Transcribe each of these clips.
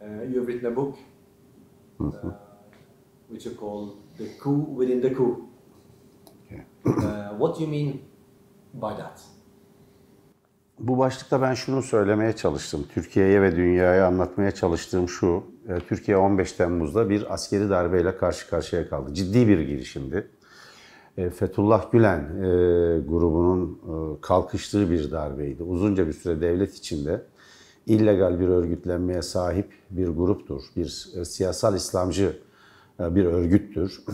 Uh, you have written a book, mm-hmm. uh, which you call The Coup Within the Coup. Yeah. uh, what do you mean by that? Bu başlıkta ben şunu söylemeye çalıştım. Türkiye'ye ve dünyaya anlatmaya çalıştığım şu. E, Türkiye 15 Temmuz'da bir askeri darbeyle karşı karşıya kaldı. Ciddi bir girişimdi. E, Fethullah Gülen e, grubunun kalkıştığı bir darbeydi. Uzunca bir süre devlet içinde illegal bir örgütlenmeye sahip bir gruptur. Bir e, siyasal İslamcı e, bir örgüttür.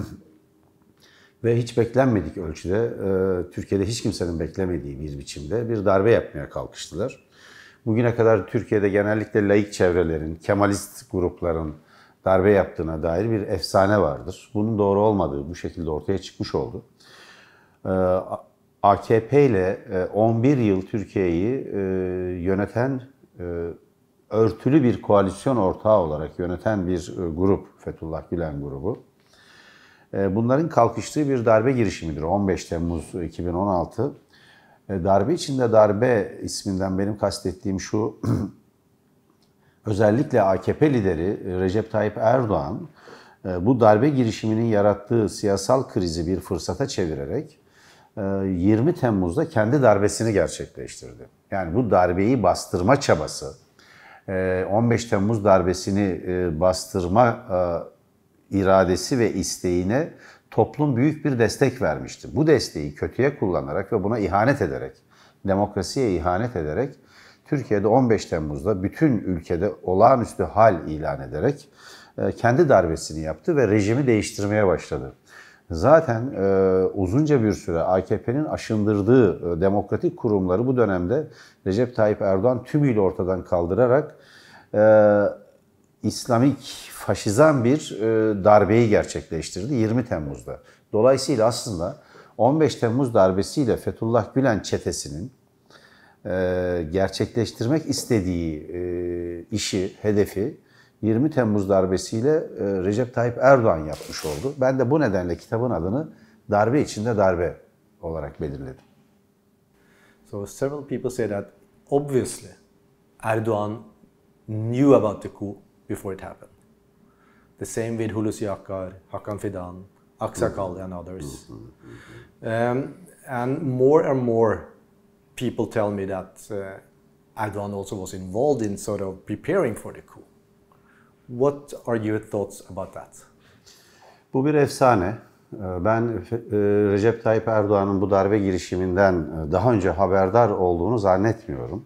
Ve hiç beklenmedik ölçüde, e, Türkiye'de hiç kimsenin beklemediği bir biçimde bir darbe yapmaya kalkıştılar. Bugüne kadar Türkiye'de genellikle laik çevrelerin, Kemalist grupların darbe yaptığına dair bir efsane vardır. Bunun doğru olmadığı bu şekilde ortaya çıkmış oldu. AKP ile 11 yıl Türkiye'yi yöneten e, örtülü bir koalisyon ortağı olarak yöneten bir e, grup Fethullah Gülen grubu. E, bunların kalkıştığı bir darbe girişimidir 15 Temmuz 2016. Darbe içinde darbe isminden benim kastettiğim şu özellikle AKP lideri Recep Tayyip Erdoğan bu darbe girişiminin yarattığı siyasal krizi bir fırsata çevirerek 20 Temmuz'da kendi darbesini gerçekleştirdi. Yani bu darbeyi bastırma çabası, 15 ee, Temmuz darbesini e, bastırma e, iradesi ve isteğine toplum büyük bir destek vermişti. Bu desteği kötüye kullanarak ve buna ihanet ederek, demokrasiye ihanet ederek Türkiye'de 15 Temmuz'da bütün ülkede olağanüstü hal ilan ederek e, kendi darbesini yaptı ve rejimi değiştirmeye başladı. Zaten e, uzunca bir süre AKP'nin aşındırdığı e, demokratik kurumları bu dönemde Recep Tayyip Erdoğan tümüyle ortadan kaldırarak e, İslamik faşizan bir e, darbeyi gerçekleştirdi 20 Temmuz'da. Dolayısıyla aslında 15 Temmuz darbesiyle Fethullah Gülen çetesinin e, gerçekleştirmek istediği e, işi, hedefi 20 Temmuz darbesiyle e, Recep Tayyip Erdoğan yapmış oldu. Ben de bu nedenle kitabın adını darbe içinde darbe olarak belirledim. So several people say that obviously Erdoğan knew about the coup before it happened. The same with Hulusi Akar, Hakan Fidan, Aksakal and others. Um, and more and more people tell me that uh, Erdogan also was involved in sort of preparing for the coup. What are your thoughts about that? Bu bir efsane. Ee, ben e, e, Recep Tayyip Erdoğan'ın bu darbe girişiminden e, daha önce haberdar olduğunu zannetmiyorum.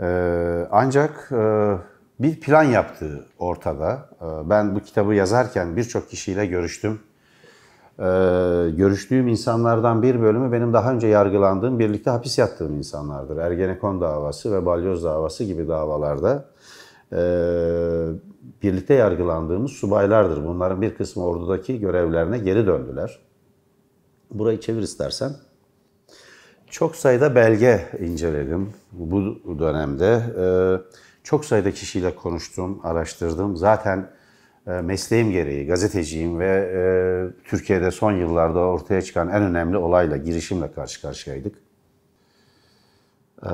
Ee, ancak bir plan yaptığı ortada. Ee, ben bu kitabı yazarken birçok kişiyle görüştüm. Görüştüğüm insanlardan bir bölümü benim daha önce yargılandığım, birlikte hapis yattığım insanlardır. Ergenekon davası ve balyoz davası gibi davalarda birlikte yargılandığımız subaylardır. Bunların bir kısmı ordudaki görevlerine geri döndüler. Burayı çevir istersen. Çok sayıda belge inceledim bu dönemde. Ee, çok sayıda kişiyle konuştum, araştırdım. Zaten e, mesleğim gereği gazeteciyim ve e, Türkiye'de son yıllarda ortaya çıkan en önemli olayla, girişimle karşı karşıyaydık. Ee,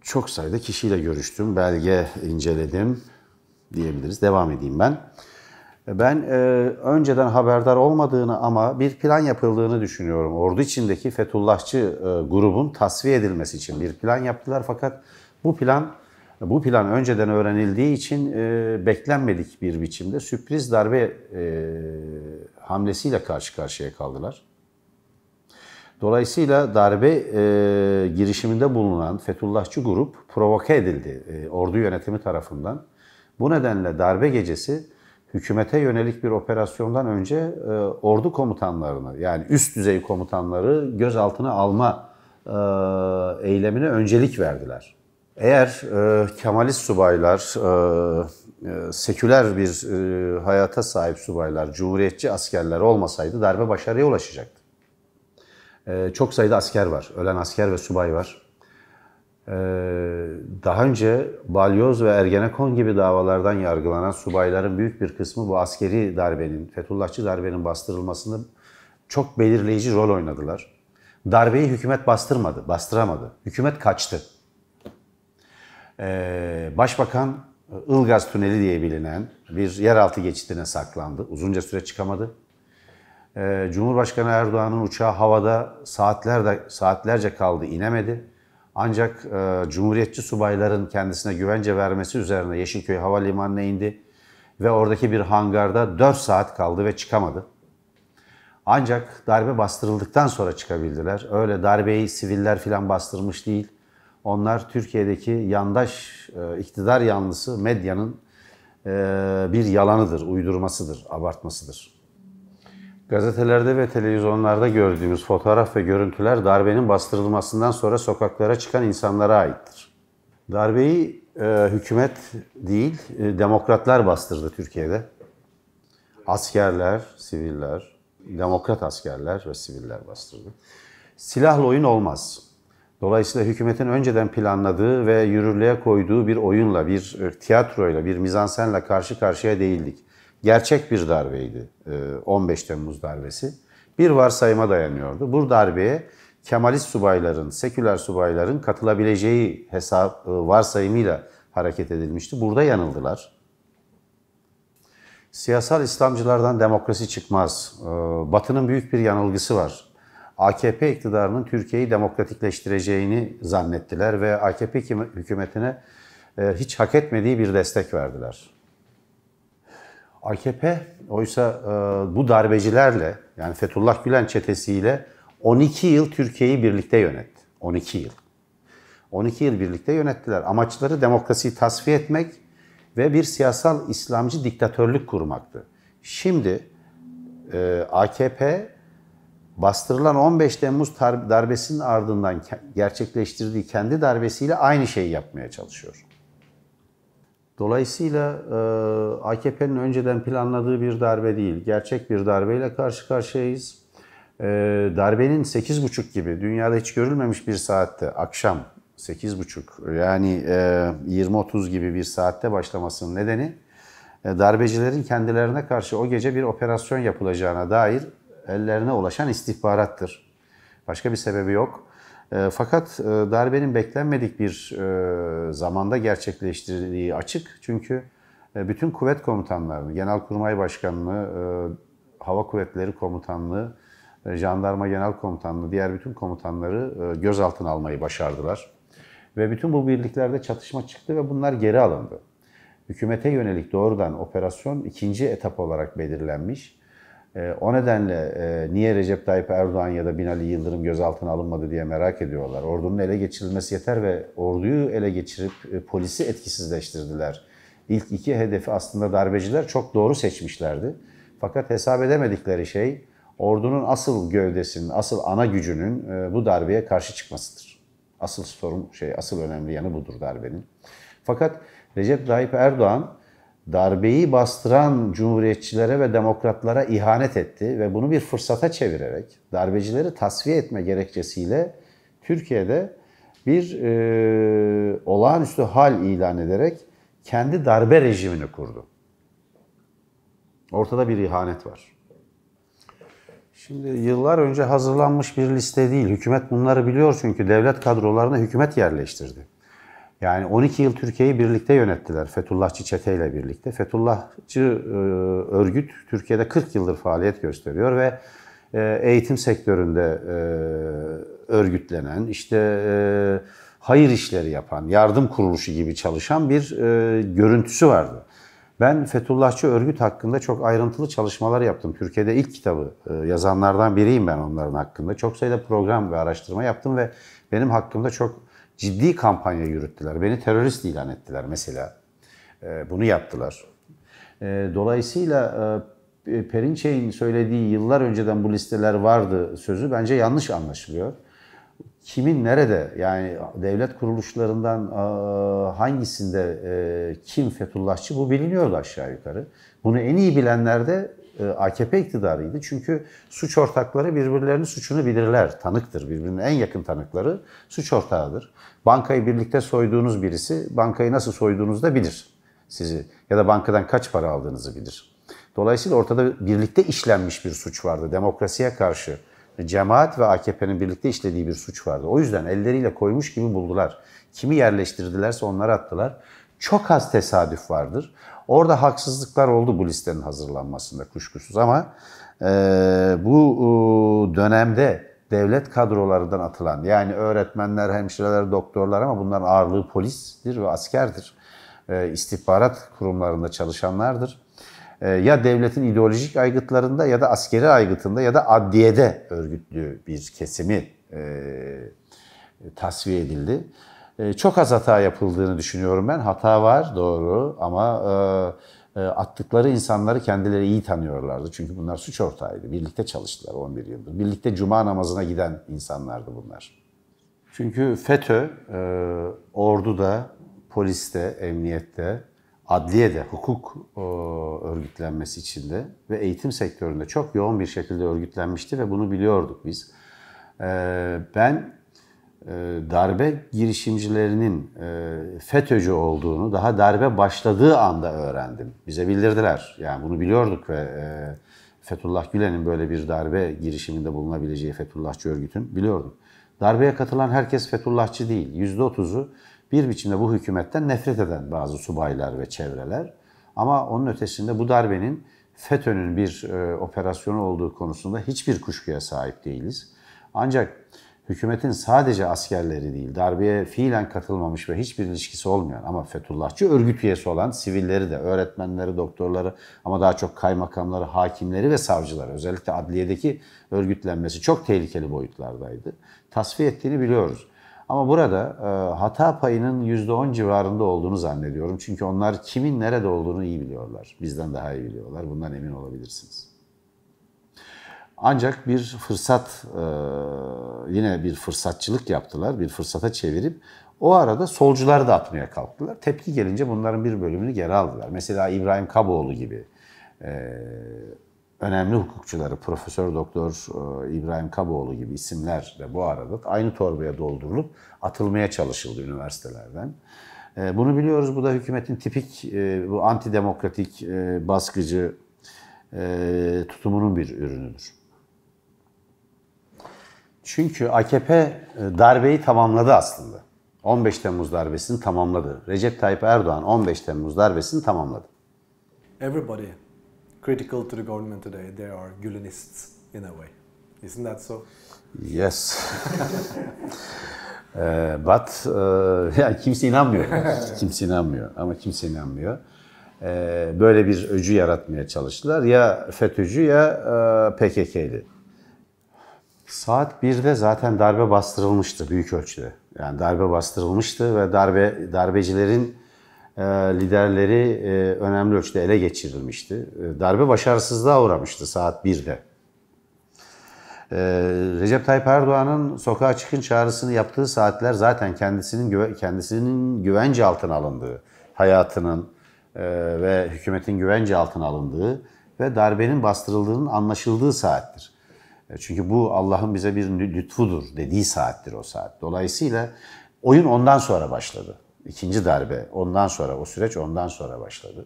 çok sayıda kişiyle görüştüm, belge inceledim diyebiliriz. Devam edeyim ben. Ben e, önceden haberdar olmadığını ama bir plan yapıldığını düşünüyorum. Ordu içindeki Fethullahçı e, grubun tasfiye edilmesi için bir plan yaptılar fakat bu plan bu plan önceden öğrenildiği için e, beklenmedik bir biçimde sürpriz darbe e, hamlesiyle karşı karşıya kaldılar. Dolayısıyla darbe e, girişiminde bulunan Fethullahçı grup provoke edildi e, ordu yönetimi tarafından. Bu nedenle darbe gecesi hükümete yönelik bir operasyondan önce e, ordu komutanlarını yani üst düzey komutanları gözaltına alma e, eylemine öncelik verdiler. Eğer e, Kemalist subaylar, e, e, seküler bir e, hayata sahip subaylar, cumhuriyetçi askerler olmasaydı darbe başarıya ulaşacaktı. E, çok sayıda asker var, ölen asker ve subay var. Ee, daha önce Balyoz ve Ergenekon gibi davalardan yargılanan subayların büyük bir kısmı bu askeri darbenin, Fethullahçı darbenin bastırılmasında çok belirleyici rol oynadılar. Darbeyi hükümet bastırmadı, bastıramadı. Hükümet kaçtı. Ee, Başbakan Ilgaz Tüneli diye bilinen bir yeraltı geçitine saklandı. Uzunca süre çıkamadı. Ee, Cumhurbaşkanı Erdoğan'ın uçağı havada saatlerde saatlerce kaldı, inemedi. Ancak e, Cumhuriyetçi subayların kendisine güvence vermesi üzerine Yeşilköy Havalimanı'na indi ve oradaki bir hangarda 4 saat kaldı ve çıkamadı. Ancak darbe bastırıldıktan sonra çıkabildiler. Öyle darbeyi siviller filan bastırmış değil. Onlar Türkiye'deki yandaş, e, iktidar yanlısı medyanın e, bir yalanıdır, uydurmasıdır, abartmasıdır. Gazetelerde ve televizyonlarda gördüğümüz fotoğraf ve görüntüler darbenin bastırılmasından sonra sokaklara çıkan insanlara aittir. Darbeyi e, hükümet değil, e, demokratlar bastırdı Türkiye'de. Askerler, siviller, demokrat askerler ve siviller bastırdı. Silahlı oyun olmaz. Dolayısıyla hükümetin önceden planladığı ve yürürlüğe koyduğu bir oyunla, bir e, tiyatroyla, bir mizansenle karşı karşıya değildik gerçek bir darbeydi 15 e, Temmuz darbesi. Bir varsayıma dayanıyordu. Bu darbeye Kemalist subayların, seküler subayların katılabileceği hesap e, varsayımıyla hareket edilmişti. Burada yanıldılar. Siyasal İslamcılardan demokrasi çıkmaz. E, Batı'nın büyük bir yanılgısı var. AKP iktidarının Türkiye'yi demokratikleştireceğini zannettiler ve AKP hükümetine hiç hak etmediği bir destek verdiler. AKP oysa e, bu darbecilerle yani Fethullah Gülen çetesiyle 12 yıl Türkiye'yi birlikte yönetti. 12 yıl. 12 yıl birlikte yönettiler. Amaçları demokrasiyi tasfiye etmek ve bir siyasal İslamcı diktatörlük kurmaktı. Şimdi e, AKP bastırılan 15 Temmuz darbesinin ardından gerçekleştirdiği kendi darbesiyle aynı şeyi yapmaya çalışıyor. Dolayısıyla e, AKP'nin önceden planladığı bir darbe değil, gerçek bir darbeyle karşı karşıyayız. E, darbenin 8.30 gibi, dünyada hiç görülmemiş bir saatte, akşam 8.30 yani 20-30 e, gibi bir saatte başlamasının nedeni darbecilerin kendilerine karşı o gece bir operasyon yapılacağına dair ellerine ulaşan istihbarattır. Başka bir sebebi yok. Ee, fakat e, darbenin beklenmedik bir e, zamanda gerçekleştirildiği açık. Çünkü e, bütün kuvvet komutanlarını, Genelkurmay Başkanlığı, Hava Kuvvetleri Komutanlığı, Jandarma Genel Komutanlığı, diğer bütün komutanları gözaltına almayı başardılar. Ve bütün bu birliklerde çatışma çıktı ve bunlar geri alındı. Hükümete yönelik doğrudan operasyon ikinci etap olarak belirlenmiş ee, o nedenle e, niye Recep Tayyip Erdoğan ya da Binali Yıldırım gözaltına alınmadı diye merak ediyorlar. Ordunun ele geçirilmesi yeter ve orduyu ele geçirip e, polisi etkisizleştirdiler. İlk iki hedefi aslında darbeciler çok doğru seçmişlerdi. Fakat hesap edemedikleri şey ordunun asıl gövdesinin, asıl ana gücünün e, bu darbeye karşı çıkmasıdır. Asıl sorun şey, asıl önemli yanı budur darbenin. Fakat Recep Tayyip Erdoğan darbeyi bastıran cumhuriyetçilere ve demokratlara ihanet etti ve bunu bir fırsata çevirerek darbecileri tasfiye etme gerekçesiyle Türkiye'de bir e, olağanüstü hal ilan ederek kendi darbe rejimini kurdu. Ortada bir ihanet var. Şimdi yıllar önce hazırlanmış bir liste değil. Hükümet bunları biliyor çünkü devlet kadrolarına hükümet yerleştirdi. Yani 12 yıl Türkiye'yi birlikte yönettiler Fethullahçı çeteyle birlikte. Fethullahçı e, örgüt Türkiye'de 40 yıldır faaliyet gösteriyor ve e, eğitim sektöründe e, örgütlenen, işte hayır işleri yapan, yardım kuruluşu gibi çalışan bir görüntüsü vardı. Ben Fethullahçı örgüt hakkında çok ayrıntılı çalışmalar yaptım. Türkiye'de ilk kitabı yazanlardan biriyim ben onların hakkında. Çok sayıda program ve araştırma yaptım ve benim hakkımda çok ciddi kampanya yürüttüler. Beni terörist ilan ettiler mesela. Ee, bunu yaptılar. Ee, dolayısıyla e, Perinçey'in söylediği yıllar önceden bu listeler vardı sözü bence yanlış anlaşılıyor. Kimin nerede yani devlet kuruluşlarından e, hangisinde e, kim Fethullahçı bu biliniyordu aşağı yukarı. Bunu en iyi bilenler de e, AKP iktidarıydı. Çünkü suç ortakları birbirlerinin suçunu bilirler. Tanıktır. Birbirinin en yakın tanıkları suç ortağıdır. Bankayı birlikte soyduğunuz birisi bankayı nasıl soyduğunuzu da bilir. Sizi ya da bankadan kaç para aldığınızı bilir. Dolayısıyla ortada birlikte işlenmiş bir suç vardı. Demokrasiye karşı cemaat ve AKP'nin birlikte işlediği bir suç vardı. O yüzden elleriyle koymuş gibi buldular. Kimi yerleştirdilerse onları attılar. Çok az tesadüf vardır. Orada haksızlıklar oldu bu listenin hazırlanmasında kuşkusuz ama e, bu e, dönemde devlet kadrolarından atılan yani öğretmenler, hemşireler, doktorlar ama bunların ağırlığı polistir ve askerdir. E, istihbarat kurumlarında çalışanlardır. E, ya devletin ideolojik aygıtlarında ya da askeri aygıtında ya da adliyede örgütlü bir kesimi e, tasfiye edildi. Ee, çok az hata yapıldığını düşünüyorum ben. Hata var doğru ama e, e, attıkları insanları kendileri iyi tanıyorlardı. Çünkü bunlar suç ortağıydı. Birlikte çalıştılar 11 yıldır. Birlikte cuma namazına giden insanlardı bunlar. Çünkü FETÖ e, orduda, poliste, emniyette, adliyede, hukuk örgütlenmesi içinde ve eğitim sektöründe çok yoğun bir şekilde örgütlenmişti ve bunu biliyorduk biz. E, ben e, darbe girişimcilerinin e, FETÖ'cü olduğunu daha darbe başladığı anda öğrendim. Bize bildirdiler. Yani bunu biliyorduk ve e, Fethullah Gülen'in böyle bir darbe girişiminde bulunabileceği Fethullahçı örgütün biliyorduk. Darbeye katılan herkes Fethullahçı değil. %30'u bir biçimde bu hükümetten nefret eden bazı subaylar ve çevreler. Ama onun ötesinde bu darbenin FETÖ'nün bir operasyonu olduğu konusunda hiçbir kuşkuya sahip değiliz. Ancak hükümetin sadece askerleri değil, darbeye fiilen katılmamış ve hiçbir ilişkisi olmayan ama Fethullahçı örgüt üyesi olan sivilleri de, öğretmenleri, doktorları ama daha çok kaymakamları, hakimleri ve savcıları özellikle adliyedeki örgütlenmesi çok tehlikeli boyutlardaydı. Tasfiye ettiğini biliyoruz. Ama burada e, hata payının %10 civarında olduğunu zannediyorum. Çünkü onlar kimin nerede olduğunu iyi biliyorlar. Bizden daha iyi biliyorlar. Bundan emin olabilirsiniz. Ancak bir fırsat, e, yine bir fırsatçılık yaptılar, bir fırsata çevirip o arada solcuları da atmaya kalktılar. Tepki gelince bunların bir bölümünü geri aldılar. Mesela İbrahim Kaboğlu gibi e, önemli hukukçuları, Profesör Doktor e, İbrahim Kaboğlu gibi isimler de bu arada aynı torbaya doldurulup atılmaya çalışıldı üniversitelerden. Bunu biliyoruz. Bu da hükümetin tipik bu antidemokratik baskıcı tutumunun bir ürünüdür. Çünkü AKP e, darbeyi tamamladı aslında. 15 Temmuz darbesini tamamladı. Recep Tayyip Erdoğan 15 Temmuz darbesini tamamladı. Everybody critical to the government today, they are Gülenists in a way. Isn't that so? Yes. E, but e, yani kimse inanmıyor. kimse inanmıyor ama kimse inanmıyor. böyle bir öcü yaratmaya çalıştılar. Ya FETÖ'cü ya e, PKK'li. Saat 1'de zaten darbe bastırılmıştı büyük ölçüde. Yani darbe bastırılmıştı ve darbe darbecilerin e, liderleri e, önemli ölçüde ele geçirilmişti. E, darbe başarısızlığa uğramıştı saat 1'de. E, Recep Tayyip Erdoğan'ın sokağa çıkın çağrısını yaptığı saatler zaten kendisinin güve, kendisinin güvence altına alındığı, hayatının e, ve hükümetin güvence altına alındığı ve darbenin bastırıldığının anlaşıldığı saattir. E, çünkü bu Allah'ın bize bir lütfudur dediği saattir o saat. Dolayısıyla oyun ondan sonra başladı. İkinci darbe ondan sonra, o süreç ondan sonra başladı.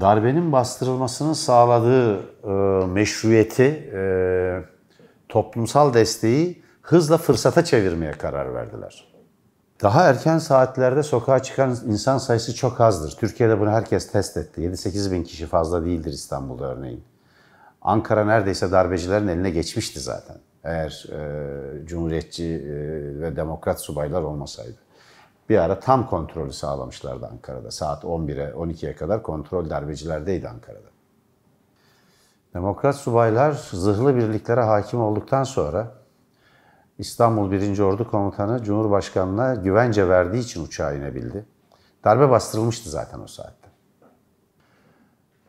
Darbenin bastırılmasının sağladığı e, meşruiyeti, e, toplumsal desteği hızla fırsata çevirmeye karar verdiler. Daha erken saatlerde sokağa çıkan insan sayısı çok azdır. Türkiye'de bunu herkes test etti. 7-8 bin kişi fazla değildir İstanbul'da örneğin. Ankara neredeyse darbecilerin eline geçmişti zaten. Eğer e, cumhuriyetçi e, ve demokrat subaylar olmasaydı. Bir ara tam kontrolü sağlamışlardı Ankara'da. Saat 11'e 12'ye kadar kontrol darbecilerdeydi Ankara'da. Demokrat subaylar zırhlı birliklere hakim olduktan sonra İstanbul 1. Ordu Komutanı Cumhurbaşkanı'na güvence verdiği için uçağa inebildi. Darbe bastırılmıştı zaten o saat.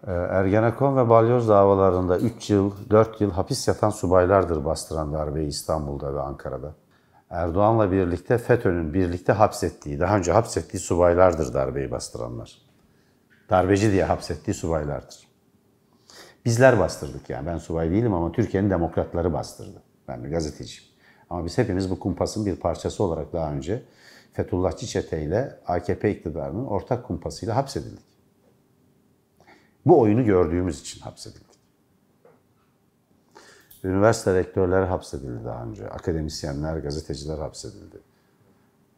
Ee, Ergenekon ve balyoz davalarında 3 yıl, 4 yıl hapis yatan subaylardır bastıran darbeyi İstanbul'da ve Ankara'da. Erdoğan'la birlikte FETÖ'nün birlikte hapsettiği, daha önce hapsettiği subaylardır darbeyi bastıranlar. Darbeci diye hapsettiği subaylardır. Bizler bastırdık yani. Ben subay değilim ama Türkiye'nin demokratları bastırdı. Ben bir gazeteciyim. Ama biz hepimiz bu kumpasın bir parçası olarak daha önce Fethullahçı çeteyle AKP iktidarının ortak kumpasıyla hapsedildik. Bu oyunu gördüğümüz için hapsedildi. Üniversite rektörleri hapsedildi daha önce. Akademisyenler, gazeteciler hapsedildi.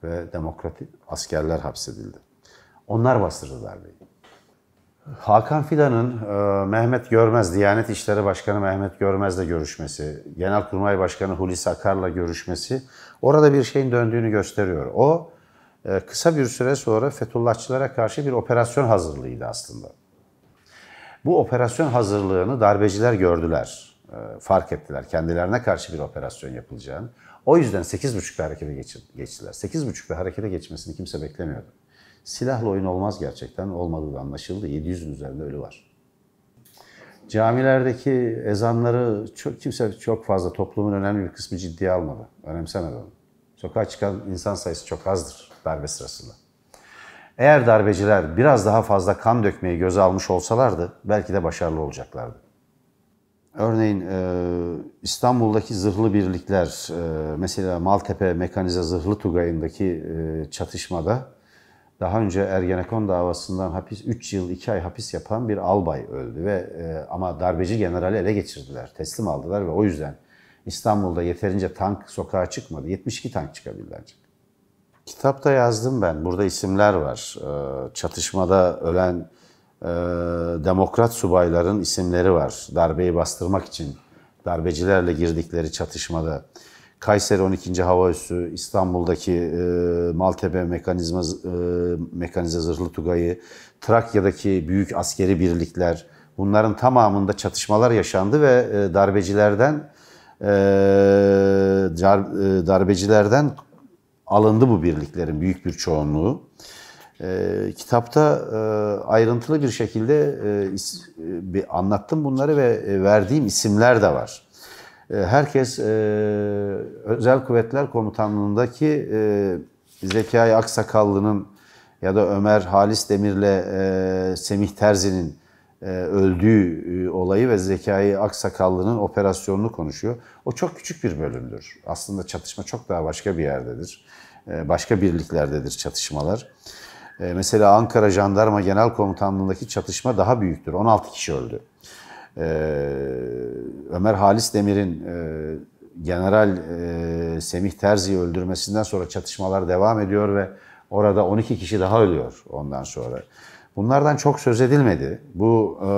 Ve demokratik askerler hapsedildi. Onlar bastırdı darbeyi. Hakan Fidan'ın e, Mehmet Görmez, Diyanet İşleri Başkanı Mehmet Görmez'le görüşmesi, Genelkurmay Başkanı Hulusi Akar'la görüşmesi orada bir şeyin döndüğünü gösteriyor. O e, kısa bir süre sonra Fethullahçılara karşı bir operasyon hazırlığıydı aslında. Bu operasyon hazırlığını darbeciler gördüler. Ee, fark ettiler kendilerine karşı bir operasyon yapılacağını. O yüzden 8.30'da harekete geçtiler. 8.30'da harekete geçmesini kimse beklemiyordu. Silahla oyun olmaz gerçekten. Olmadığı da anlaşıldı. 700'ün üzerinde ölü var. Camilerdeki ezanları çok, kimse çok fazla toplumun önemli bir kısmı ciddiye almadı. Önemsemedi onu. Sokağa çıkan insan sayısı çok azdır darbe sırasında. Eğer darbeciler biraz daha fazla kan dökmeyi göze almış olsalardı belki de başarılı olacaklardı. Örneğin e, İstanbul'daki zırhlı birlikler, e, mesela Maltepe Mekanize Zırhlı Tugayı'ndaki e, çatışmada daha önce Ergenekon davasından hapis 3 yıl 2 ay hapis yapan bir albay öldü ve ama darbeci generali ele geçirdiler, teslim aldılar ve o yüzden İstanbul'da yeterince tank sokağa çıkmadı. 72 tank çıkabildi ancak. Kitapta yazdım ben. Burada isimler var. Ee, çatışmada ölen e, demokrat subayların isimleri var. Darbeyi bastırmak için darbecilerle girdikleri çatışmada. Kayseri 12. Hava Üssü, İstanbul'daki e, Maltepe mekanizma, e, mekanize zırhlı tugayı, Trakya'daki büyük askeri birlikler bunların tamamında çatışmalar yaşandı ve e, darbecilerden e, e darbecilerden alındı bu birliklerin büyük bir çoğunluğu. E, kitapta e, ayrıntılı bir şekilde e, is, e, bir anlattım bunları ve e, verdiğim isimler de var. E, herkes e, Özel Kuvvetler Komutanlığı'ndaki e, Zekai Aksakallı'nın ya da Ömer Halis Demir'le e, Semih Terzi'nin e, öldüğü e, olayı ve Zekai Aksakallı'nın operasyonunu konuşuyor. O çok küçük bir bölümdür. Aslında çatışma çok daha başka bir yerdedir. E, başka birliklerdedir çatışmalar. Mesela Ankara Jandarma Genel Komutanlığı'ndaki çatışma daha büyüktür. 16 kişi öldü. Ömer Halis Demir'in General Semih Terzi'yi öldürmesinden sonra çatışmalar devam ediyor ve orada 12 kişi daha ölüyor ondan sonra. Bunlardan çok söz edilmedi. Bu e,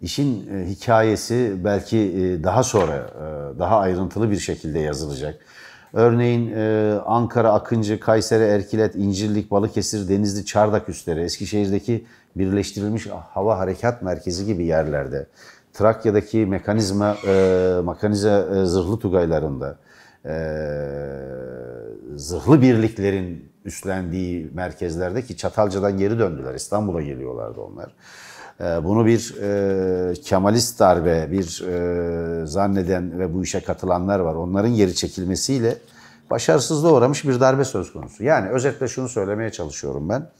işin e, hikayesi belki e, daha sonra e, daha ayrıntılı bir şekilde yazılacak. Örneğin Ankara, Akıncı, Kayseri, Erkilet, İncirlik, Balıkesir, Denizli, Çardak üstleri, Eskişehir'deki Birleştirilmiş Hava Harekat Merkezi gibi yerlerde, Trakya'daki mekanizma, mekanize zırhlı tugaylarında, zırhlı birliklerin üstlendiği merkezlerde ki Çatalca'dan geri döndüler. İstanbul'a geliyorlardı onlar. Ee, bunu bir e, Kemalist darbe, bir e, zanneden ve bu işe katılanlar var. Onların geri çekilmesiyle başarısızlığa uğramış bir darbe söz konusu. Yani özetle şunu söylemeye çalışıyorum ben.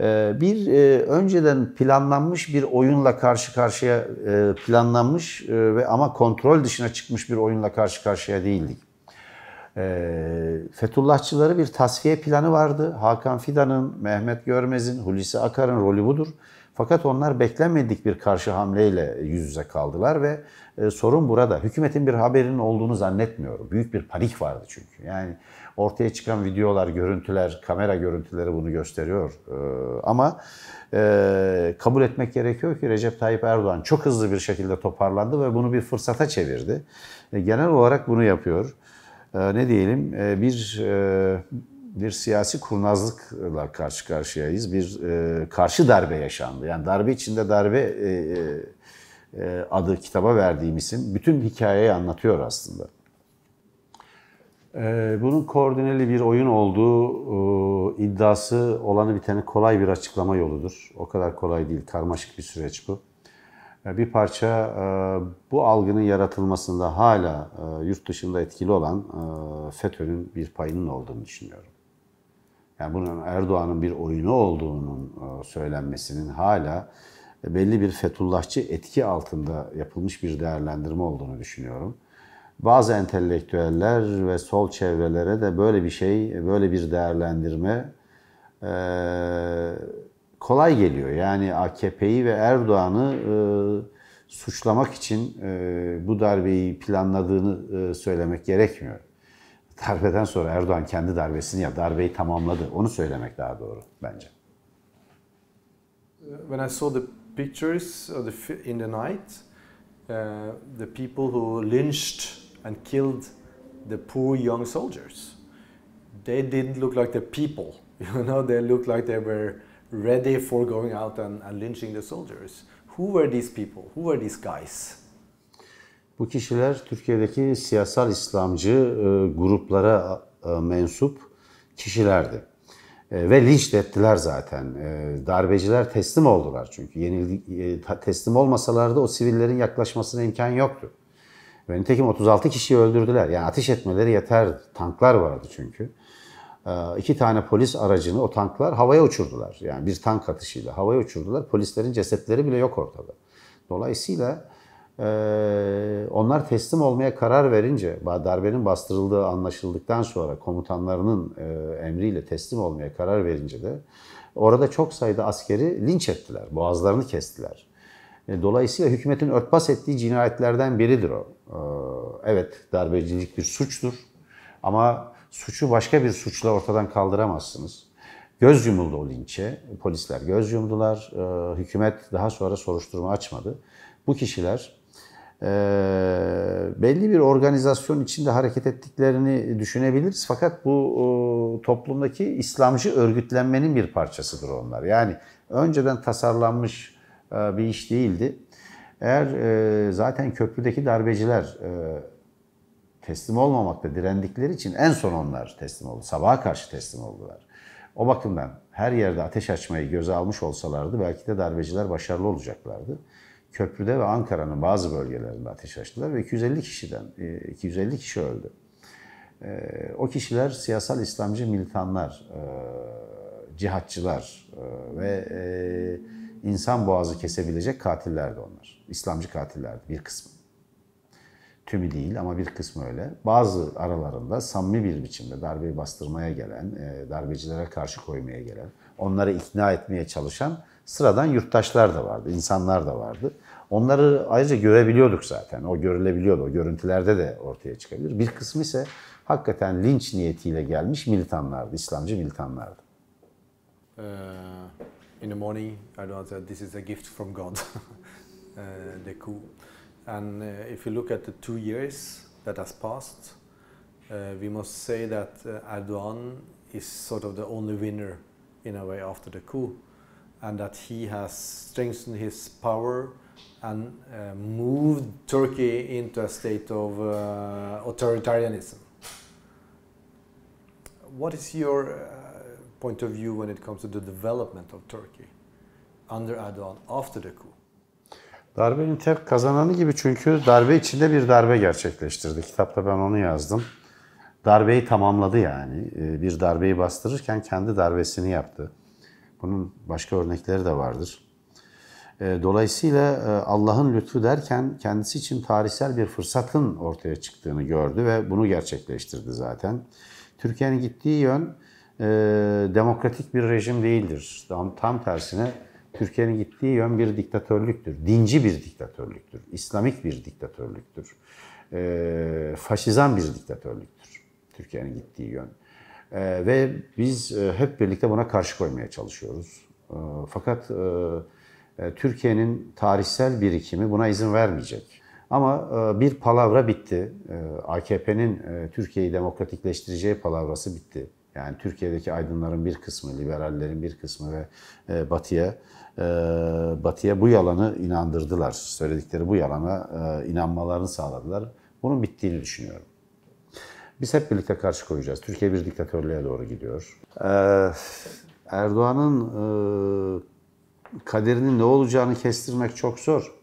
E, bir e, önceden planlanmış bir oyunla karşı karşıya e, planlanmış e, ve ama kontrol dışına çıkmış bir oyunla karşı karşıya değildik. E, Fethullahçıları bir tasfiye planı vardı. Hakan Fidan'ın, Mehmet Görmez'in, Hulusi Akar'ın rolü budur. Fakat onlar beklenmedik bir karşı hamleyle yüz yüze kaldılar ve e, sorun burada. Hükümetin bir haberinin olduğunu zannetmiyorum. Büyük bir panik vardı çünkü. Yani ortaya çıkan videolar, görüntüler, kamera görüntüleri bunu gösteriyor. E, ama e, kabul etmek gerekiyor ki Recep Tayyip Erdoğan çok hızlı bir şekilde toparlandı ve bunu bir fırsata çevirdi. E, genel olarak bunu yapıyor. Ee, ne diyelim ee, bir e, bir siyasi kurnazlıkla karşı karşıyayız. Bir e, karşı darbe yaşandı. Yani darbe içinde darbe e, adı kitaba verdiğim isim bütün hikayeyi anlatıyor aslında. Ee, bunun koordineli bir oyun olduğu iddiası olanı biteni kolay bir açıklama yoludur. O kadar kolay değil, karmaşık bir süreç bu bir parça e, bu algının yaratılmasında hala e, yurt dışında etkili olan e, FETÖ'nün bir payının olduğunu düşünüyorum. Yani bunun Erdoğan'ın bir oyunu olduğunun söylenmesinin hala belli bir Fethullahçı etki altında yapılmış bir değerlendirme olduğunu düşünüyorum. Bazı entelektüeller ve sol çevrelere de böyle bir şey, böyle bir değerlendirme kolay geliyor. Yani AKP'yi ve Erdoğan'ı e, suçlamak için e, bu darbeyi planladığını e, söylemek gerekmiyor. Darbeden sonra Erdoğan kendi darbesini ya darbeyi tamamladı. Onu söylemek daha doğru bence. Uh, when I saw the pictures of the, in the night, uh, the people who lynched and killed the poor young soldiers, they didn't look like the people. You know, they looked like they were ready for going out and, and lynching the soldiers. Who were these people? Who were these guys? Bu kişiler Türkiye'deki siyasal İslamcı e, gruplara e, mensup kişilerdi. E, ve linç ettiler zaten. E, darbeciler teslim oldular çünkü. Yeni e, teslim olmasalardı o sivillerin yaklaşmasına imkan yoktu. Ve nitekim 36 kişiyi öldürdüler. Yani ateş etmeleri yeter. Tanklar vardı çünkü. Ee, iki tane polis aracını o tanklar havaya uçurdular. Yani bir tank atışıyla havaya uçurdular. Polislerin cesetleri bile yok ortada. Dolayısıyla e, onlar teslim olmaya karar verince, darbenin bastırıldığı anlaşıldıktan sonra komutanlarının e, emriyle teslim olmaya karar verince de orada çok sayıda askeri linç ettiler, boğazlarını kestiler. E, dolayısıyla hükümetin örtbas ettiği cinayetlerden biridir o. Evet, darbecilik bir suçtur ama suçu başka bir suçla ortadan kaldıramazsınız. Göz yumuldu o linçe. Polisler göz yumdular. Ee, hükümet daha sonra soruşturma açmadı. Bu kişiler e, belli bir organizasyon içinde hareket ettiklerini düşünebiliriz. Fakat bu e, toplumdaki İslamcı örgütlenmenin bir parçasıdır onlar. Yani önceden tasarlanmış e, bir iş değildi. Eğer zaten köprüdeki darbeciler teslim olmamakta direndikleri için en son onlar teslim oldu. Sabaha karşı teslim oldular. O bakımdan her yerde ateş açmayı göze almış olsalardı belki de darbeciler başarılı olacaklardı. Köprüde ve Ankara'nın bazı bölgelerinde ateş açtılar ve 250 kişiden 250 e, kişi öldü. E, o kişiler siyasal İslamcı militanlar, e, cihatçılar ve insan boğazı kesebilecek katillerdi onlar. İslamcı katillerdi bir kısmı tümü değil ama bir kısmı öyle. Bazı aralarında samimi bir biçimde darbeyi bastırmaya gelen, e, darbecilere karşı koymaya gelen, onları ikna etmeye çalışan sıradan yurttaşlar da vardı, insanlar da vardı. Onları ayrıca görebiliyorduk zaten. O görülebiliyordu. O görüntülerde de ortaya çıkabilir. Bir kısmı ise hakikaten linç niyetiyle gelmiş militanlardı, İslamcı militanlardı. Uh, in the morning, I learned that this is a gift from God. uh, the coup. And uh, if you look at the two years that has passed, uh, we must say that uh, Erdogan is sort of the only winner in a way after the coup, and that he has strengthened his power and uh, moved Turkey into a state of uh, authoritarianism. What is your uh, point of view when it comes to the development of Turkey under Erdogan after the coup? Darbenin tek kazananı gibi çünkü darbe içinde bir darbe gerçekleştirdi. Kitapta ben onu yazdım. Darbeyi tamamladı yani. Ee, bir darbeyi bastırırken kendi darbesini yaptı. Bunun başka örnekleri de vardır. Ee, dolayısıyla e, Allah'ın lütfu derken kendisi için tarihsel bir fırsatın ortaya çıktığını gördü ve bunu gerçekleştirdi zaten. Türkiye'nin gittiği yön e, demokratik bir rejim değildir. Tam, tam tersine Türkiye'nin gittiği yön bir diktatörlüktür. Dinci bir diktatörlüktür. İslamik bir diktatörlüktür. E, faşizan bir diktatörlüktür. Türkiye'nin gittiği yön. E, ve biz e, hep birlikte buna karşı koymaya çalışıyoruz. Ee, e, fakat e, Türkiye'nin tarihsel birikimi buna izin vermeyecek. Ama e, bir palavra bitti. AKP'nin e, Türkiye'yi demokratikleştireceği palavrası bitti. Yani Türkiye'deki aydınların bir kısmı, liberallerin bir kısmı ve e, Batı'ya e, Batı'ya bu yalanı inandırdılar. Söyledikleri bu yalana e, inanmalarını sağladılar. Bunun bittiğini düşünüyorum. Biz hep birlikte karşı koyacağız. Türkiye bir diktatörlüğe doğru gidiyor. Ee, Erdoğan'ın e, kaderinin ne olacağını kestirmek çok zor.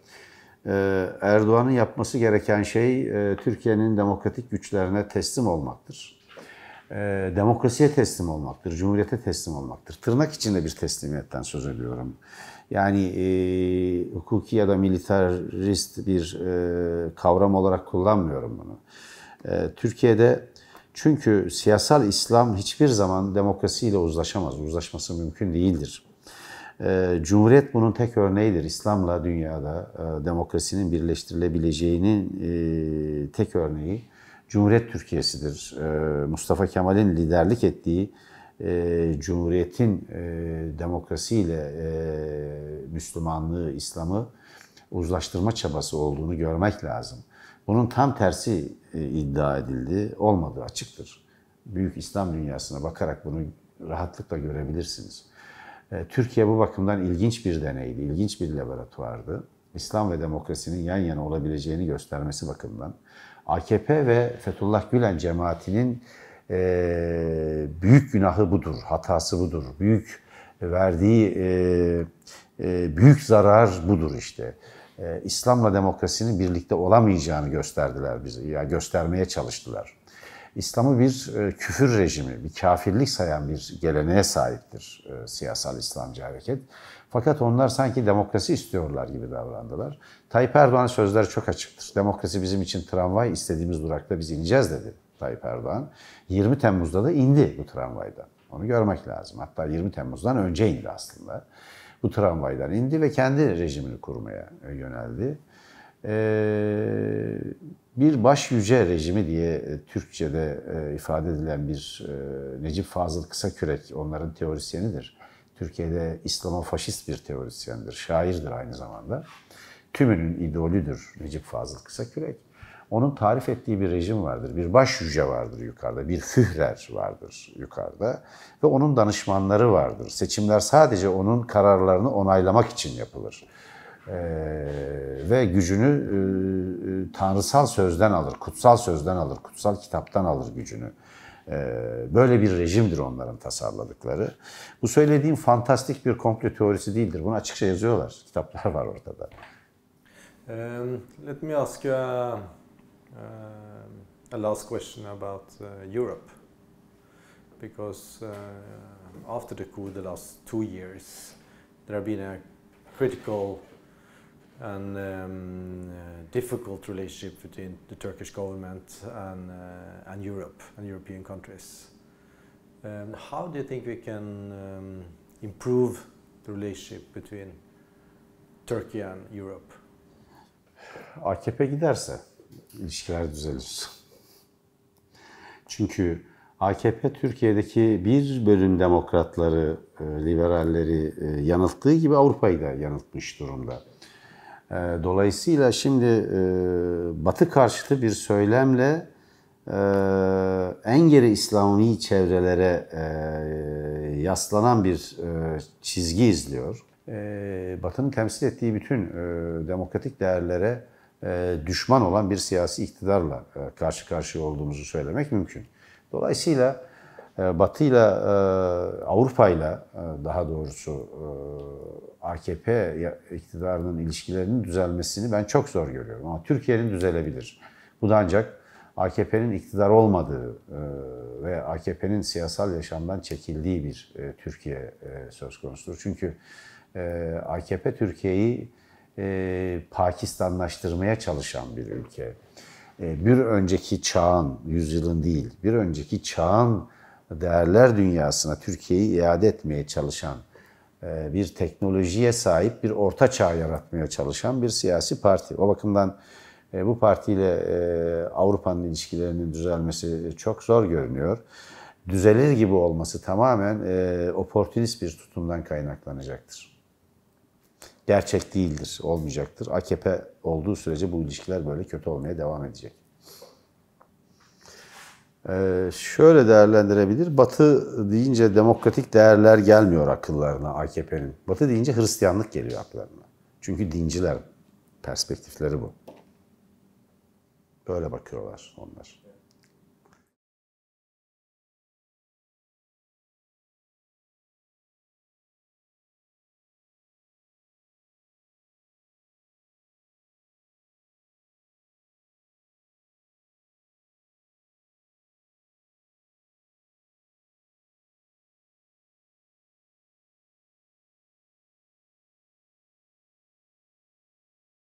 Ee, Erdoğan'ın yapması gereken şey e, Türkiye'nin demokratik güçlerine teslim olmaktır e, demokrasiye teslim olmaktır, cumhuriyete teslim olmaktır. Tırnak içinde bir teslimiyetten söz ediyorum. Yani e, hukuki ya da militarist bir e, kavram olarak kullanmıyorum bunu. E, Türkiye'de çünkü siyasal İslam hiçbir zaman demokrasiyle uzlaşamaz, uzlaşması mümkün değildir. E, Cumhuriyet bunun tek örneğidir. İslam'la dünyada e, demokrasinin birleştirilebileceğinin e, tek örneği. Cumhuriyet Türkiye'sidir. Ee, Mustafa Kemal'in liderlik ettiği e, Cumhuriyet'in e, demokrasiyle e, Müslümanlığı, İslam'ı uzlaştırma çabası olduğunu görmek lazım. Bunun tam tersi iddia edildi. Olmadığı açıktır. Büyük İslam dünyasına bakarak bunu rahatlıkla görebilirsiniz. Türkiye bu bakımdan ilginç bir deneydi, ilginç bir laboratuvardı. İslam ve demokrasinin yan yana olabileceğini göstermesi bakımından. AKP ve Fethullah Gülen cemaatinin e, büyük günahı budur, hatası budur. Büyük verdiği e, e, büyük zarar budur işte. E, İslam'la demokrasinin birlikte olamayacağını gösterdiler bize, ya yani göstermeye çalıştılar. İslam'ı bir e, küfür rejimi, bir kafirlik sayan bir geleneğe sahiptir e, siyasal İslamcı hareket. Fakat onlar sanki demokrasi istiyorlar gibi davrandılar. Tayyip Erdoğan sözleri çok açıktır. Demokrasi bizim için tramvay, istediğimiz durakta biz ineceğiz dedi Tayyip Erdoğan. 20 Temmuz'da da indi bu tramvaydan. Onu görmek lazım. Hatta 20 Temmuz'dan önce indi aslında. Bu tramvaydan indi ve kendi rejimini kurmaya e, yöneldi. Ee, bir baş yüce rejimi diye e, Türkçe'de e, ifade edilen bir Necip Fazıl Kısakürek onların teorisyenidir. Türkiye'de İslamo faşist bir teorisyendir, şairdir aynı zamanda tümünün idolüdür Necip Fazıl Kısakürek. Onun tarif ettiği bir rejim vardır. Bir baş yüce vardır yukarıda. Bir führer vardır yukarıda. Ve onun danışmanları vardır. Seçimler sadece onun kararlarını onaylamak için yapılır. Ee, ve gücünü e, e tanrısal sözden alır, kutsal sözden alır, kutsal kitaptan alır gücünü. Ee, böyle bir rejimdir onların tasarladıkları. Bu söylediğim fantastik bir komplo teorisi değildir. Bunu açıkça yazıyorlar. Kitaplar var ortada. Um, let me ask a, uh, a last question about uh, Europe, because uh, after the coup the last two years, there have been a critical and um, uh, difficult relationship between the Turkish government and, uh, and Europe and European countries. Um, how do you think we can um, improve the relationship between Turkey and Europe? AKP giderse ilişkiler düzelir. Çünkü AKP Türkiye'deki bir bölüm demokratları, e, liberalleri e, yanılttığı gibi Avrupa'yı da yanıltmış durumda. E, dolayısıyla şimdi Batı karşıtı bir söylemle en geri İslami çevrelere yaslanan bir çizgi izliyor. Ee, Batı'nın temsil ettiği bütün e, demokratik değerlere e, düşman olan bir siyasi iktidarla e, karşı karşıya olduğumuzu söylemek mümkün. Dolayısıyla e, Batı'yla, e, Avrupa'yla daha doğrusu AKP iktidarının ilişkilerinin düzelmesini ben çok zor görüyorum. Ama Türkiye'nin düzelebilir. Bu da ancak AKP'nin iktidar olmadığı ve AKP'nin siyasal yaşamdan çekildiği bir Türkiye söz konusudur. Çünkü e, AKP Türkiye'yi e, Pakistanlaştırmaya çalışan bir ülke. E, bir önceki çağın, yüzyılın değil, bir önceki çağın değerler dünyasına Türkiye'yi iade etmeye çalışan bir teknolojiye sahip bir orta çağ yaratmaya çalışan bir siyasi parti. O bakımdan bu partiyle Avrupa'nın ilişkilerinin düzelmesi çok zor görünüyor. Düzelir gibi olması tamamen oportunist bir tutumdan kaynaklanacaktır gerçek değildir, olmayacaktır. AKP olduğu sürece bu ilişkiler böyle kötü olmaya devam edecek. Ee, şöyle değerlendirebilir. Batı deyince demokratik değerler gelmiyor akıllarına AKP'nin. Batı deyince Hristiyanlık geliyor akıllarına. Çünkü dinciler perspektifleri bu. Böyle bakıyorlar onlar.